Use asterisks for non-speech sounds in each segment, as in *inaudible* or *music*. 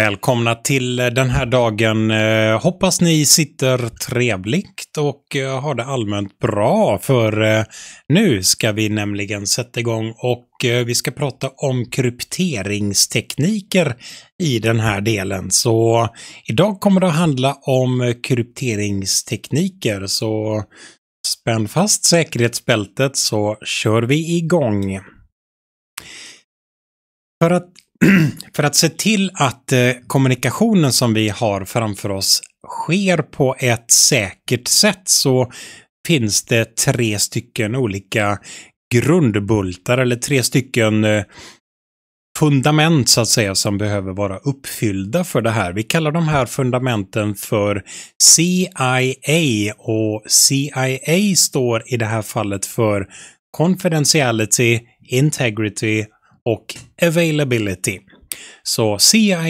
Välkomna till eh, den här dagen. Eh, hoppas ni sitter trevligt och eh, har det allmänt bra för nu ska vi nämligen sätta igång och vi ska prata om krypteringstekniker i den här delen. Så idag kommer det att handla om krypteringstekniker så spänn fast säkerhetsbältet så kör vi igång. För att *clears throat* för att se till att eh, kommunikationen som vi har framför oss sker på ett säkert sätt så finns det tre stycken olika grundbultar eller tre stycken eh, fundament så att säga som behöver vara uppfyllda för det här. Vi kallar de här fundamenten för CIA och CIA står i det här fallet för Confidentiality, Integrity och availability. Så CIA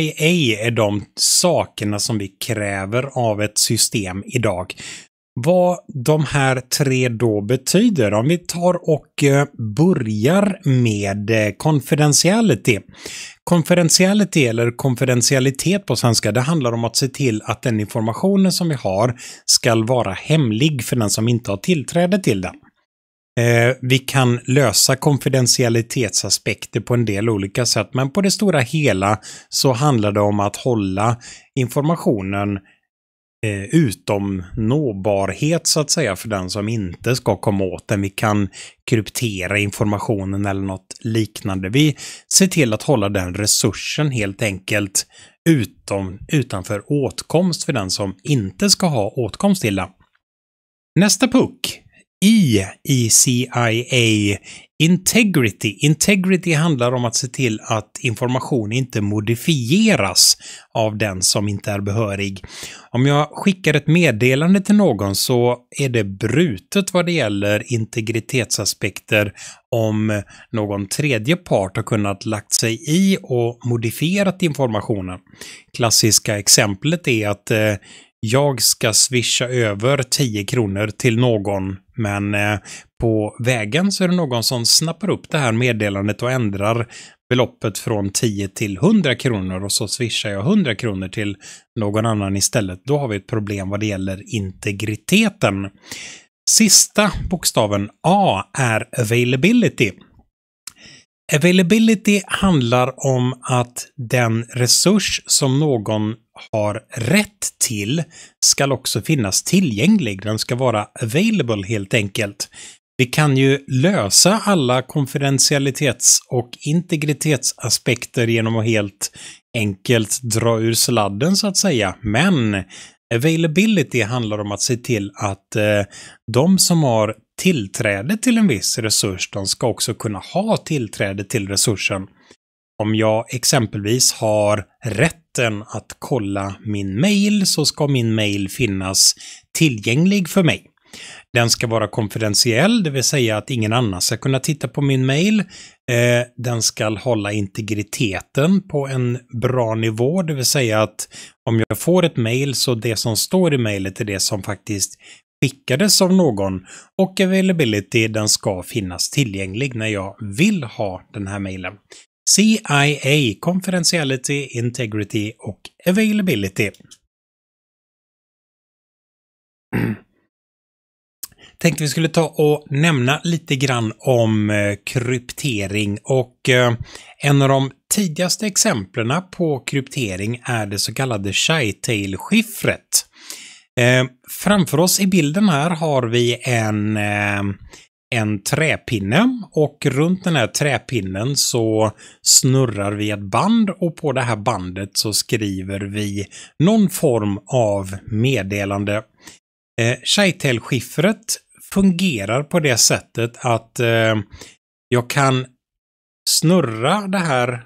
är de sakerna som vi kräver av ett system idag. Vad de här tre då betyder, om vi tar och eh, börjar med confidentiality. Eh, confidentiality eller konfidentialitet på svenska, det handlar om att se till att den informationen som vi har ska vara hemlig för den som inte har tillträde till den. Eh, vi kan lösa konfidentialitetsaspekter på en del olika sätt, men på det stora hela så handlar det om att hålla informationen eh, utom nåbarhet så att säga för den som inte ska komma åt den. Vi kan kryptera informationen eller något liknande. Vi ser till att hålla den resursen helt enkelt utom, utanför åtkomst för den som inte ska ha åtkomst till den. Nästa puck i i CIA Integrity. Integrity handlar om att se till att information inte modifieras av den som inte är behörig. Om jag skickar ett meddelande till någon så är det brutet vad det gäller integritetsaspekter om någon tredje part har kunnat lagt sig i och modifierat informationen. Klassiska exemplet är att eh, jag ska swisha över 10 kronor till någon, men eh, på vägen så är det någon som snappar upp det här meddelandet och ändrar beloppet från 10 till 100 kronor och så swishar jag 100 kronor till någon annan istället. Då har vi ett problem vad det gäller integriteten. Sista bokstaven A är availability. Availability handlar om att den resurs som någon har rätt till ska också finnas tillgänglig. Den ska vara available helt enkelt. Vi kan ju lösa alla konfidentialitets och integritetsaspekter genom att helt enkelt dra ur sladden så att säga. Men availability handlar om att se till att eh, de som har tillträde till en viss resurs, de ska också kunna ha tillträde till resursen. Om jag exempelvis har rätten att kolla min mail så ska min mail finnas tillgänglig för mig. Den ska vara konfidentiell, det vill säga att ingen annan ska kunna titta på min mail. Eh, den ska hålla integriteten på en bra nivå, det vill säga att om jag får ett mail så det som står i mailet är det som faktiskt skickades av någon och availability den ska finnas tillgänglig när jag vill ha den här mejlen. CIA, Confidentiality, Integrity och Availability. *clears throat* Tänkte vi skulle ta och nämna lite grann om eh, kryptering och eh, en av de tidigaste exemplen på kryptering är det så kallade shytale skiffret eh, Framför oss i bilden här har vi en, eh, en träpinne och runt den här träpinnen så snurrar vi ett band och på det här bandet så skriver vi någon form av meddelande. Scheitelskiffret eh, fungerar på det sättet att eh, jag kan snurra det här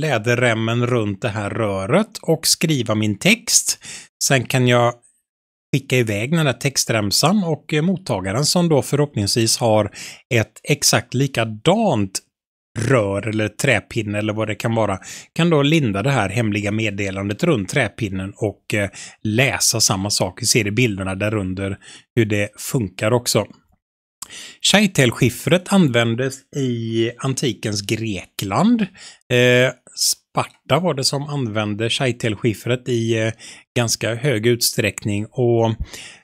läderremmen runt det här röret och skriva min text. Sen kan jag skicka iväg den där textremsan och eh, mottagaren som då förhoppningsvis har ett exakt likadant rör eller träpinne eller vad det kan vara kan då linda det här hemliga meddelandet runt träpinnen och eh, läsa samma sak. Vi ser i bilderna där under hur det funkar också. Scheitelskiffret användes i antikens Grekland. Eh, Sparta var det som använde scheitelskiffret i eh, ganska hög utsträckning och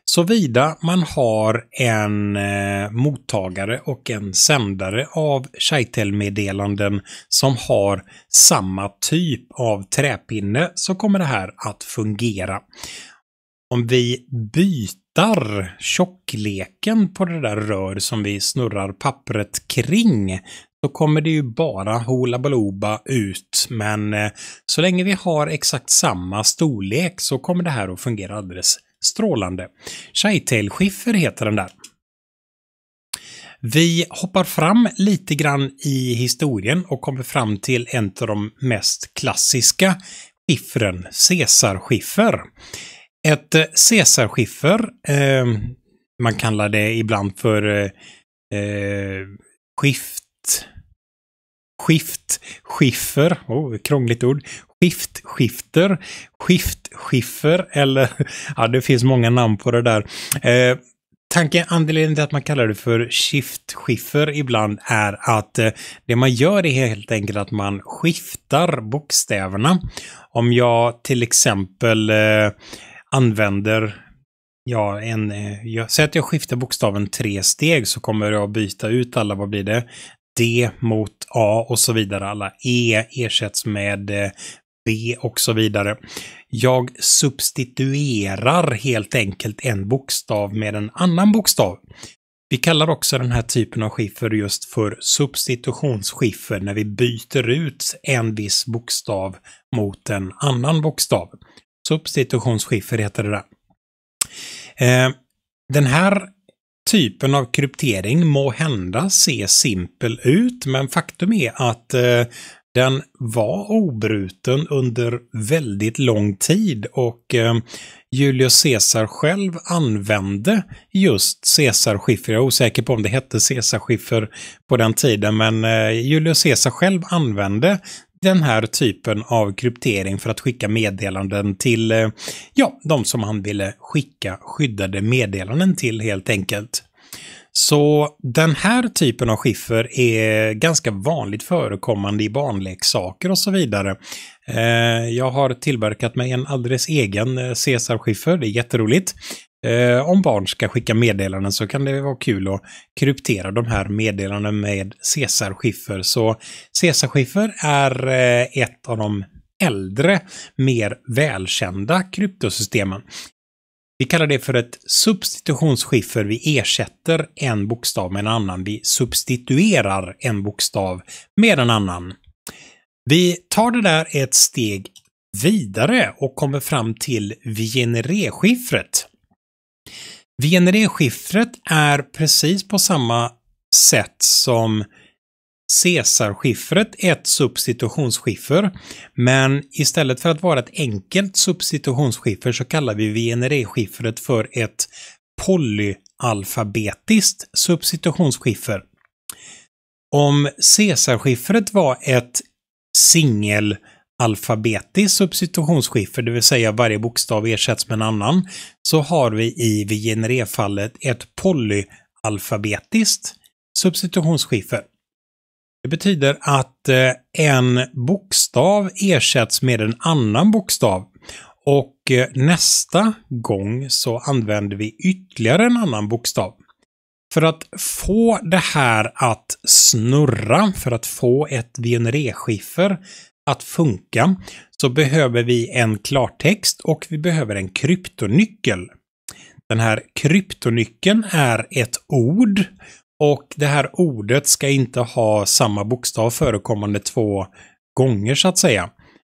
såvida man har en eh, mottagare och en sändare av Chitel-meddelanden som har samma typ av träpinne så kommer det här att fungera. Om vi byter tjockleken på det där rör som vi snurrar pappret kring så kommer det ju bara Hoola Balooba ut. Men eh, så länge vi har exakt samma storlek så kommer det här att fungera alldeles strålande. Shaytail-skiffer heter den där. Vi hoppar fram lite grann i historien och kommer fram till en av de mest klassiska skiffren, Caesarskiffer. Ett eh, Caesarskiffer, eh, man kallar det ibland för eh, eh skift skift, skiffer, oh, krångligt ord, skiftskifter, skiftskiffer eller *laughs* ja, det finns många namn på det där. Eh, tanken, anledningen till att man kallar det för skiftskiffer ibland är att eh, det man gör är helt enkelt att man skiftar bokstäverna. Om jag till exempel eh, använder Ja, en, eh, jag, säg att jag skiftar bokstaven tre steg så kommer jag byta ut alla, vad blir det? D mot A och så vidare. Alla E ersätts med eh, B och så vidare. Jag substituerar helt enkelt en bokstav med en annan bokstav. Vi kallar också den här typen av skiffer just för substitutionsskiffer när vi byter ut en viss bokstav mot en annan bokstav. Substitutionsskiffer heter det där. Eh, den här typen av kryptering må hända se simpel ut, men faktum är att eh, den var obruten under väldigt lång tid och eh, Julius Caesar själv använde just Caesarskiffer. Jag är osäker på om det hette Caesarskiffer på den tiden, men eh, Julius Caesar själv använde den här typen av kryptering för att skicka meddelanden till, eh, ja, de som han ville skicka skyddade meddelanden till helt enkelt. Så den här typen av skiffer är ganska vanligt förekommande i barnleksaker och så vidare. Eh, jag har tillverkat mig en alldeles egen eh, Caesar-skiffer, det är jätteroligt eh, om barn ska skicka meddelanden så kan det vara kul att kryptera de här meddelandena med Caesar-skiffer. Så Caesar-skiffer är eh, ett av de äldre, mer välkända kryptosystemen. Vi kallar det för ett substitutionsskiffer. Vi ersätter en bokstav med en annan. Vi substituerar en bokstav med en annan. Vi tar det där ett steg vidare och kommer fram till Vienere-skiffret. VND-skiffret är precis på samma sätt som Cäsarskiffret ett substitutionsskiffer, men istället för att vara ett enkelt substitutionsskiffer så kallar vi VNRE-skiffret för ett polyalfabetiskt substitutionsskiffer. Om Cäsarskiffret var ett singel alfabetisk substitutionsskiffer, det vill säga varje bokstav ersätts med en annan, så har vi i Vigenere-fallet ett polyalfabetiskt substitutionsskiffer. Det betyder att eh, en bokstav ersätts med en annan bokstav och eh, nästa gång så använder vi ytterligare en annan bokstav. För att få det här att snurra, för att få ett VNR-skiffer att funka så behöver vi en klartext och vi behöver en kryptonyckel. Den här kryptonyckeln är ett ord och det här ordet ska inte ha samma bokstav förekommande två gånger så att säga.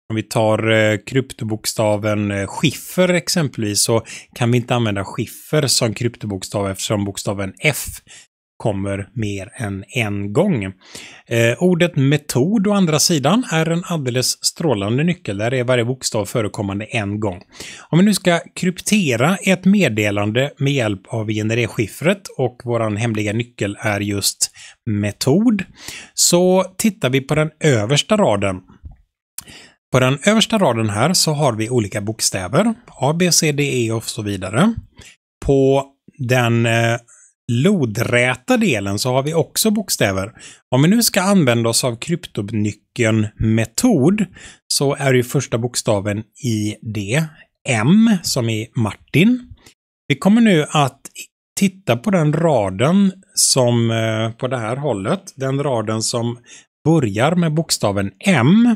Om vi tar eh, kryptobokstaven eh, skiffer exempelvis så kan vi inte använda skiffer som kryptobokstav eftersom bokstaven F kommer mer än en gång. Eh, ordet metod å andra sidan är en alldeles strålande nyckel. Där är varje bokstav förekommande en gång. Om vi nu ska kryptera ett meddelande med hjälp av generé och vår hemliga nyckel är just metod, så tittar vi på den översta raden. På den översta raden här så har vi olika bokstäver, A, B, C, D, E och så vidare. På den eh, lodräta delen så har vi också bokstäver. Om vi nu ska använda oss av kryptonyckeln metod så är ju första bokstaven i det M som i Martin. Vi kommer nu att titta på den raden som eh, på det här hållet, den raden som börjar med bokstaven M.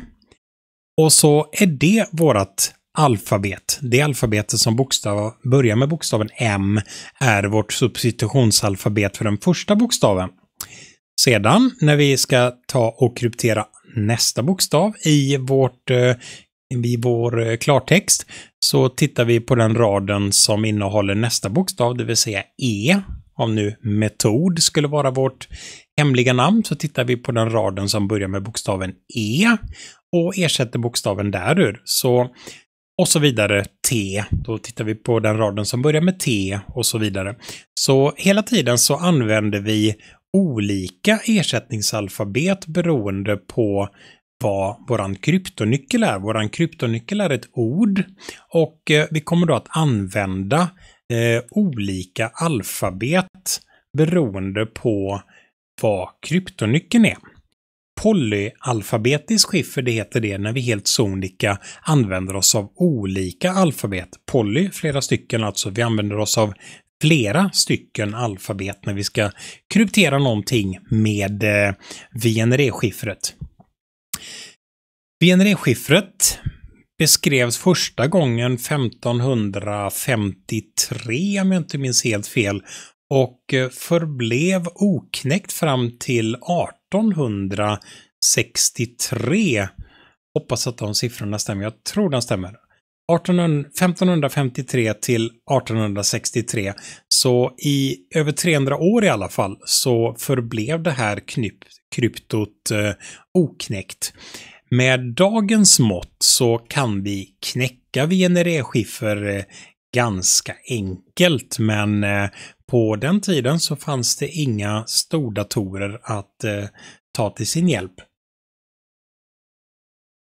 Och så är det vårt alfabet. Det alfabetet som bokstav, börjar med bokstaven M är vårt substitutionsalfabet för den första bokstaven. Sedan när vi ska ta och kryptera nästa bokstav i, vårt, eh, i vår eh, klartext så tittar vi på den raden som innehåller nästa bokstav, det vill säga E. Om nu metod skulle vara vårt hemliga namn så tittar vi på den raden som börjar med bokstaven E och ersätter bokstaven därur. Så och så vidare T. Då tittar vi på den raden som börjar med T och så vidare. Så hela tiden så använder vi olika ersättningsalfabet beroende på vad våran kryptonyckel är. Våran kryptonyckel är ett ord och eh, vi kommer då att använda eh, olika alfabet beroende på vad kryptonyckeln är polyalfabetisk skiffer, det heter det när vi helt sonika använder oss av olika alfabet. Poly, flera stycken alltså. Vi använder oss av flera stycken alfabet när vi ska kryptera någonting med eh, VNR-skiffret. VNR-skiffret beskrevs första gången 1553, om jag inte minns helt fel, och eh, förblev oknäckt fram till 1863. Hoppas att de siffrorna stämmer, jag tror den stämmer. 1553 till 1863. Så i över 300 år i alla fall så förblev det här knyp, kryptot eh, oknäckt. Med dagens mått så kan vi knäcka Wieneré-skiffer eh, ganska enkelt, men eh, på den tiden så fanns det inga stordatorer att eh, ta till sin hjälp.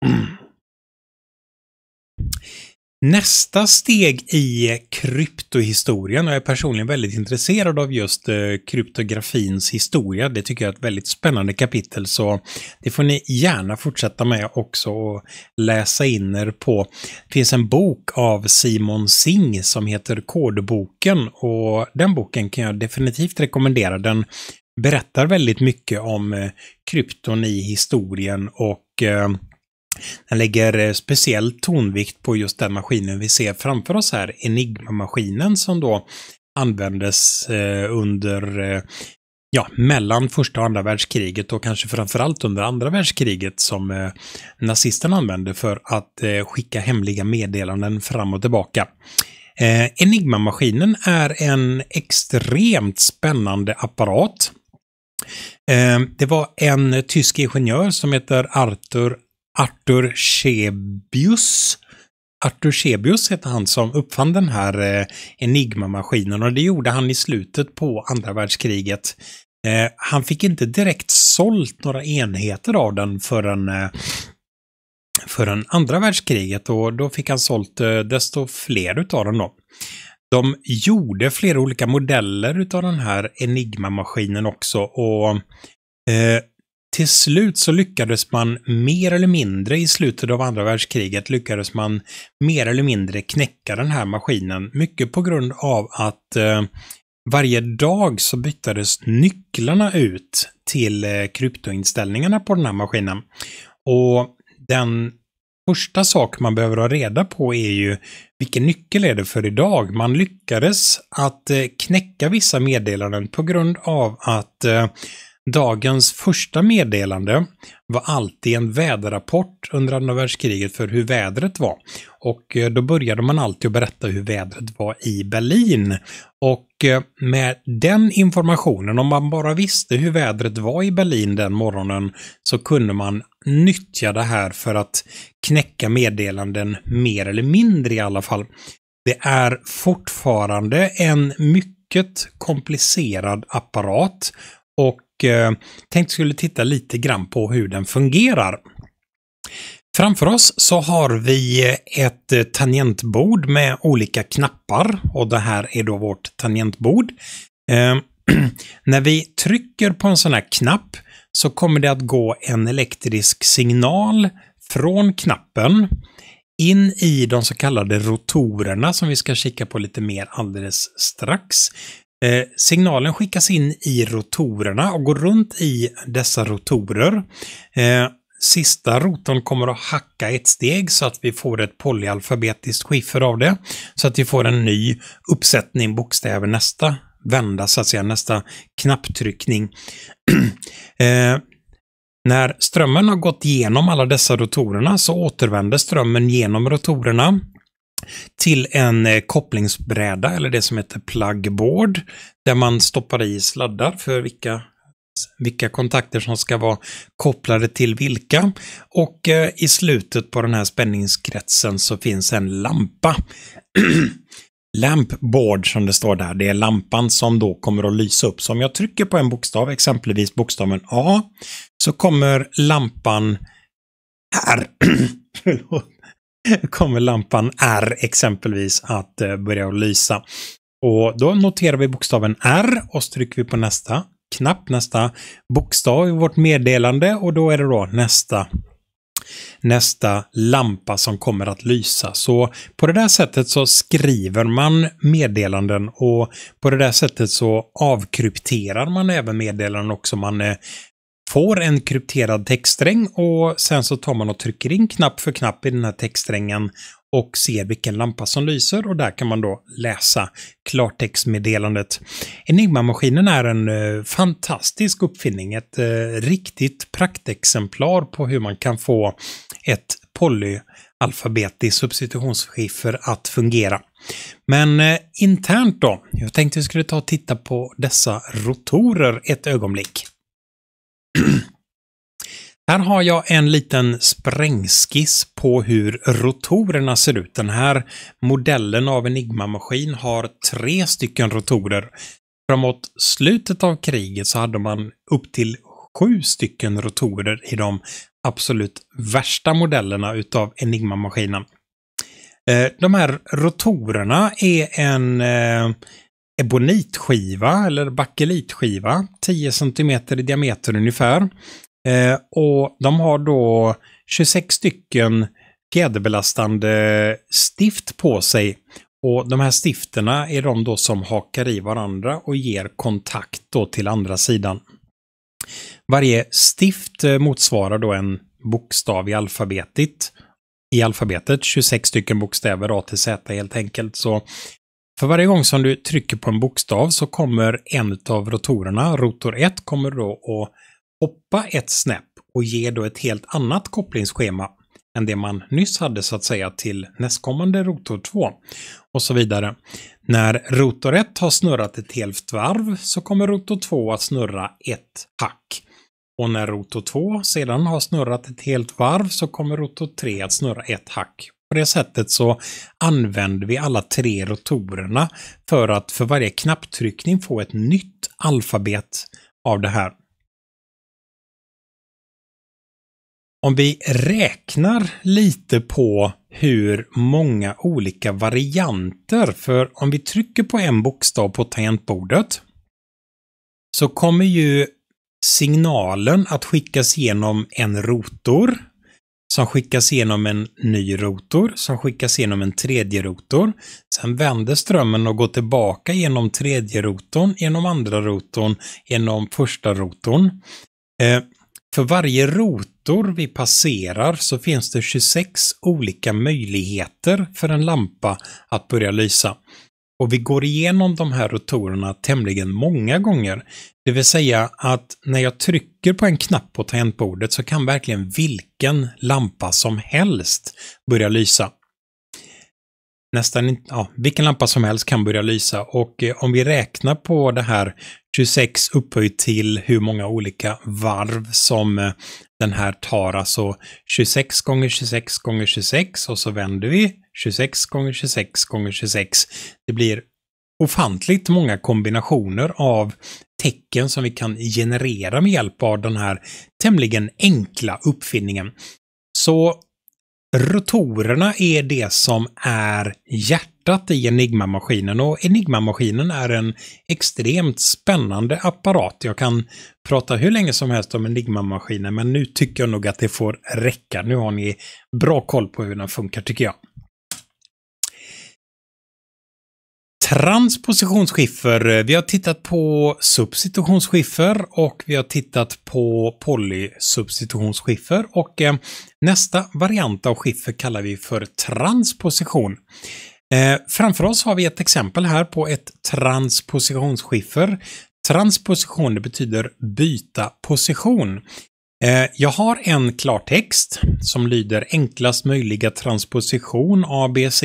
*clears throat* Nästa steg i kryptohistorien, och jag är personligen väldigt intresserad av just eh, kryptografins historia. Det tycker jag är ett väldigt spännande kapitel, så det får ni gärna fortsätta med också och läsa in er på. Det finns en bok av Simon Singh som heter Kodboken och den boken kan jag definitivt rekommendera. Den berättar väldigt mycket om eh, krypton i historien och eh, den lägger eh, speciell tonvikt på just den maskinen vi ser framför oss här, Enigma-maskinen som då användes eh, under eh, ja, mellan första och andra världskriget och kanske framförallt under andra världskriget som eh, nazisterna använde för att skicka hemliga meddelanden fram och tillbaka. Enigma-maskinen är en extremt spännande apparat. det var en tysk ingenjör som heter Arthur Arthur Chebius. Arthur Chebius hette han som uppfann den här eh, Enigma-maskinen och det gjorde han i slutet på andra världskriget. Eh, han fick inte direkt sålt några enheter av den förrän eh, förrän andra världskriget och då fick han sålt eh, desto fler utav dem då. De gjorde flera olika modeller utav den här Enigma-maskinen också och eh, till slut så lyckades man mer eller mindre i slutet av andra världskriget lyckades man mer eller mindre knäcka den här maskinen. Mycket på grund av att eh, varje dag så byttades nycklarna ut till eh, kryptoinställningarna på den här maskinen. Och den första sak man behöver ha reda på är ju vilken nyckel är det för idag? Man lyckades att eh, knäcka vissa meddelanden på grund av att eh, Dagens första meddelande var alltid en väderrapport under andra världskriget för hur vädret var. Och eh, då började man alltid att berätta hur vädret var i Berlin. Och eh, med den informationen, om man bara visste hur vädret var i Berlin den morgonen, så kunde man nyttja det här för att knäcka meddelanden mer eller mindre i alla fall. Det är fortfarande en mycket komplicerad apparat och Eh, tänkte skulle titta lite grann på hur den fungerar. Framför oss så har vi eh, ett eh, tangentbord med olika knappar och det här är då vårt tangentbord. Ehm, *clears throat* när vi trycker på en sån här knapp så kommer det att gå en elektrisk signal från knappen in i de så kallade rotorerna som vi ska kika på lite mer alldeles strax. Eh, signalen skickas in i rotorerna och går runt i dessa rotorer. Eh, sista rotorn kommer att hacka ett steg så att vi får ett polyalfabetiskt skiffer av det. Så att vi får en ny uppsättning bokstäver nästa vända, så att säga, nästa knapptryckning. *clears throat* eh, när strömmen har gått igenom alla dessa rotorerna så återvänder strömmen genom rotorerna till en eh, kopplingsbräda eller det som heter plugboard där man stoppar i sladdar för vilka vilka kontakter som ska vara kopplade till vilka. Och eh, i slutet på den här spänningskretsen så finns en lampa. *clears throat* Lampboard som det står där, det är lampan som då kommer att lysa upp. Så om jag trycker på en bokstav, exempelvis bokstaven A, så kommer lampan här. *clears throat* *laughs* kommer lampan R exempelvis att eh, börja lysa. Och då noterar vi bokstaven R och trycker vi på nästa knapp, nästa bokstav i vårt meddelande och då är det då nästa nästa lampa som kommer att lysa. Så på det där sättet så skriver man meddelanden och på det där sättet så avkrypterar man även meddelanden också. Man eh, får en krypterad textsträng och sen så tar man och trycker in knapp för knapp i den här textsträngen och ser vilken lampa som lyser och där kan man då läsa klartextmeddelandet. Enigma-maskinen är en eh, fantastisk uppfinning, ett eh, riktigt praktexemplar på hur man kan få ett polyalfabetiskt substitutionsskiffer att fungera. Men eh, internt då? Jag tänkte vi skulle ta och titta på dessa rotorer ett ögonblick. *clears throat* här har jag en liten sprängskiss på hur rotorerna ser ut. Den här modellen av Enigma-maskin har tre stycken rotorer. Framåt slutet av kriget så hade man upp till sju stycken rotorer i de absolut värsta modellerna utav Enigma-maskinen. Eh, de här rotorerna är en eh, ebonitskiva eller bakelitskiva, 10 cm i diameter ungefär. Eh, och de har då 26 stycken fjäderbelastande stift på sig. Och de här stifterna är de då som hakar i varandra och ger kontakt då till andra sidan. Varje stift eh, motsvarar då en bokstav i alfabetet. I alfabetet, 26 stycken bokstäver A till Z helt enkelt. Så för varje gång som du trycker på en bokstav så kommer en av rotorerna, rotor 1, kommer då att hoppa ett snäpp och ge då ett helt annat kopplingsschema än det man nyss hade så att säga till nästkommande rotor 2 och så vidare. När rotor 1 har snurrat ett helt varv så kommer rotor 2 att snurra ett hack. Och när rotor 2 sedan har snurrat ett helt varv så kommer rotor 3 att snurra ett hack på det sättet så använder vi alla tre rotorerna för att för varje knapptryckning få ett nytt alfabet av det här. Om vi räknar lite på hur många olika varianter, för om vi trycker på en bokstav på tangentbordet så kommer ju signalen att skickas genom en rotor som skickas genom en ny rotor, som skickas genom en tredje rotor. Sen vänder strömmen och går tillbaka genom tredje rotorn, genom andra rotorn, genom första rotorn. Eh, för varje rotor vi passerar så finns det 26 olika möjligheter för en lampa att börja lysa. Och vi går igenom de här rotorerna tämligen många gånger. Det vill säga att när jag trycker på en knapp på tangentbordet så kan verkligen vilken lampa som helst börja lysa. Nästan ja, vilken lampa som helst kan börja lysa och eh, om vi räknar på det här 26 upphöjt till hur många olika varv som eh, den här tar, alltså 26 gånger 26 gånger 26 och så vänder vi 26 gånger 26 gånger 26. Det blir ofantligt många kombinationer av tecken som vi kan generera med hjälp av den här tämligen enkla uppfinningen. Så rotorerna är det som är hjärtat i Enigma-maskinen och Enigma-maskinen är en extremt spännande apparat. Jag kan prata hur länge som helst om Enigma-maskinen men nu tycker jag nog att det får räcka. Nu har ni bra koll på hur den funkar tycker jag. transpositionsskiffer. Vi har tittat på substitutionsskiffer och vi har tittat på polysubstitutionsskiffer och eh, nästa variant av skiffer kallar vi för transposition. Eh, framför oss har vi ett exempel här på ett transpositionsskiffer. Transposition betyder byta position. Eh, jag har en klartext som lyder enklast möjliga transposition ABC.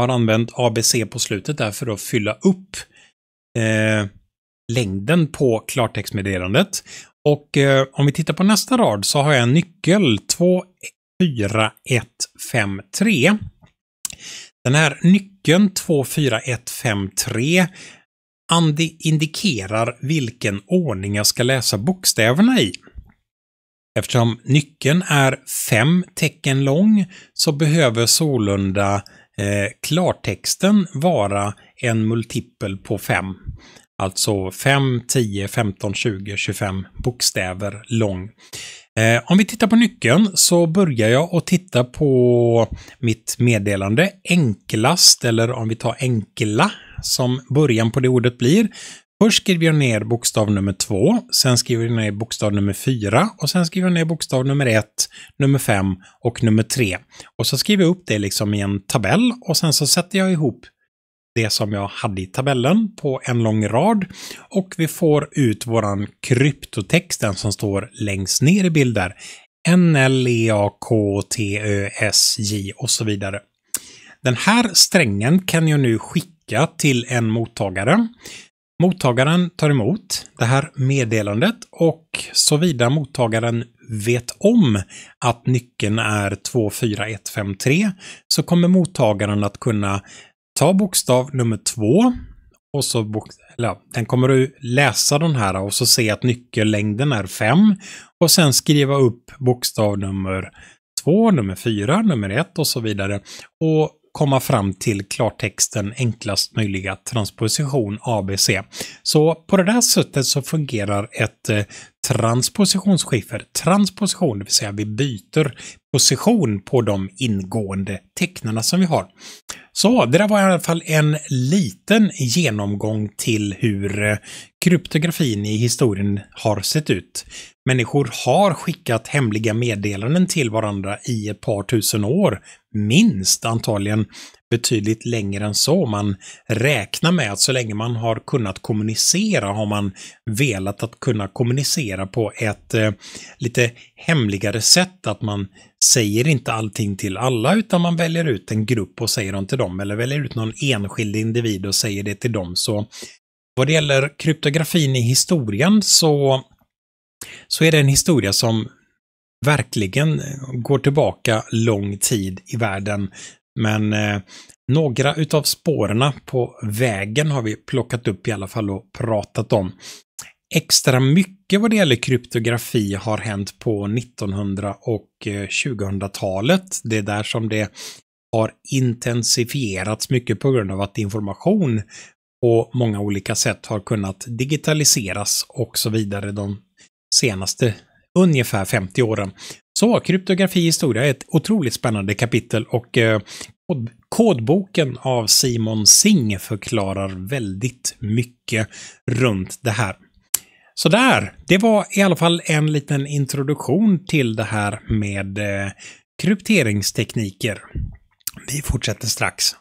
Jag har använt ABC på slutet där för att fylla upp eh, längden på klartextmeddelandet. Och eh, om vi tittar på nästa rad så har jag en nyckel 24153. Den här nyckeln 24153 indikerar vilken ordning jag ska läsa bokstäverna i. Eftersom nyckeln är fem tecken lång så behöver sålunda Eh, klartexten vara en multipel på 5. Alltså 5, 10, 15, 20, 25 bokstäver lång. Eh, om vi tittar på nyckeln så börjar jag att titta på mitt meddelande enklast, eller om vi tar enkla som början på det ordet blir, Först skriver jag ner bokstav nummer två, sen skriver jag ner bokstav nummer fyra och sen skriver jag ner bokstav nummer ett, nummer fem och nummer tre. Och så skriver jag upp det liksom i en tabell och sen så sätter jag ihop det som jag hade i tabellen på en lång rad och vi får ut våran kryptotext, den som står längst ner i bild där. NLEAKTÖSJ och så vidare. Den här strängen kan jag nu skicka till en mottagare Mottagaren tar emot det här meddelandet och såvida mottagaren vet om att nyckeln är 24153 så kommer mottagaren att kunna ta bokstav nummer 2 och så eller, ja, den kommer du läsa den här och så se att nyckellängden är 5 och sen skriva upp bokstav nummer 2, nummer 4, nummer 1 och så vidare. Och komma fram till klartexten enklast möjliga transposition ABC. Så på det där sättet så fungerar ett eh, transpositionsskiffer. Transposition, det vill säga vi byter position på de ingående tecknarna som vi har. Så det där var i alla fall en liten genomgång till hur eh, kryptografin i historien har sett ut. Människor har skickat hemliga meddelanden till varandra i ett par tusen år, minst antagligen betydligt längre än så. Man räknar med att så länge man har kunnat kommunicera har man velat att kunna kommunicera på ett eh, lite hemligare sätt, att man säger inte allting till alla utan man väljer ut en grupp och säger dem till dem eller väljer ut någon enskild individ och säger det till dem. Så vad det gäller kryptografin i historien så, så är det en historia som verkligen går tillbaka lång tid i världen. Men eh, några utav spåren på vägen har vi plockat upp i alla fall och pratat om. Extra mycket vad det gäller kryptografi har hänt på 1900 och 2000-talet. Eh, det är där som det har intensifierats mycket på grund av att information på många olika sätt har kunnat digitaliseras och så vidare de senaste ungefär 50 åren. Så kryptografi historia är ett otroligt spännande kapitel och eh, kod kodboken av Simon Singh förklarar väldigt mycket runt det här. Så där, det var i alla fall en liten introduktion till det här med eh, krypteringstekniker. Vi fortsätter strax.